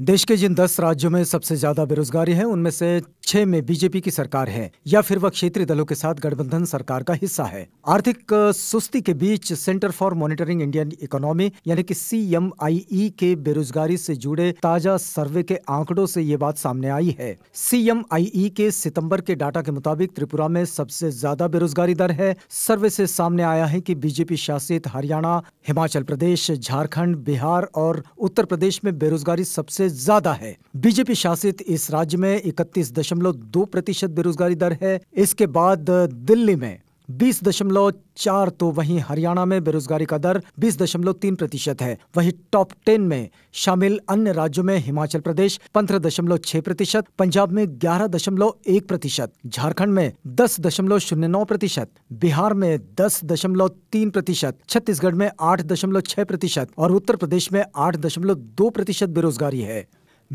देश के जिन दस राज्यों में सबसे ज़्यादा बेरोजगारी है उनमें से छह में बीजेपी की सरकार है या फिर वह क्षेत्रीय दलों के साथ गठबंधन सरकार का हिस्सा है आर्थिक सुस्ती के बीच centre for monitoring Indian economy यानी कि सी के बेरोजगारी से जुड़े ताजा सर्वे के आंकड़ों से ये बात सामने आई है सी के सितंबर के डाटा के मुताबिक त्रिपुरा में सबसे ज्यादा बेरोजगारी दर है सर्वे से सामने आया है की बीजेपी शासित हरियाणा हिमाचल प्रदेश झारखण्ड बिहार और उत्तर प्रदेश में बेरोजगारी सबसे ज्यादा है बीजेपी शासित इस राज्य में इकतीस दशमलव दो प्रतिशत बेरोजगारी दर है इसके बाद दिल्ली में बीस दशमलव चार तो वहीं हरियाणा में बेरोजगारी का दर बीस दशमलव तीन प्रतिशत है वहीं टॉप टेन में शामिल अन्य राज्यों में हिमाचल प्रदेश पंद्रह दशमलव छह प्रतिशत पंजाब में ग्यारह दशमलव एक प्रतिशत झारखंड में दस दशमलव शून्य नौ प्रतिशत बिहार में दस दशमलव तीन प्रतिशत छत्तीसगढ़ में आठ दशमलव छह प्रतिशत और उत्तर प्रदेश में आठ दशमलव दो प्रतिशत बेरोजगारी है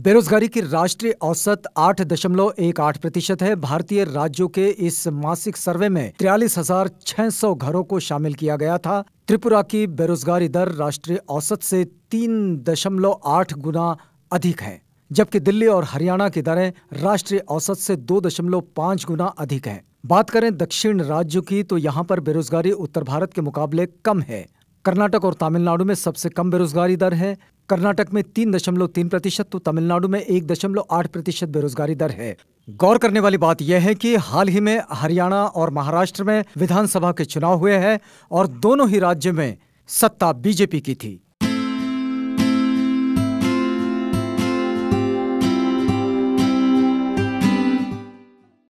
बेरोजगारी की राष्ट्रीय औसत आठ दशमलव एक आठ प्रतिशत है भारतीय राज्यों के इस मासिक सर्वे में तिरालीस हजार छह सौ घरों को शामिल किया गया था त्रिपुरा की बेरोजगारी दर राष्ट्रीय औसत से तीन दशमलव आठ गुना अधिक है जबकि दिल्ली और हरियाणा की दरें राष्ट्रीय औसत से दो दशमलव पाँच गुना अधिक है बात करें दक्षिण राज्यों की तो यहाँ पर बेरोजगारी उत्तर भारत के मुकाबले कम है कर्नाटक और तमिलनाडु में सबसे कम बेरोजगारी दर है कर्नाटक में तीन दशमलव तीन प्रतिशत तो तमिलनाडु में एक दशमलव आठ प्रतिशत बेरोजगारी दर है गौर करने वाली बात यह है कि हाल ही में हरियाणा और महाराष्ट्र में विधानसभा के चुनाव हुए हैं और दोनों ही राज्य में सत्ता बीजेपी की थी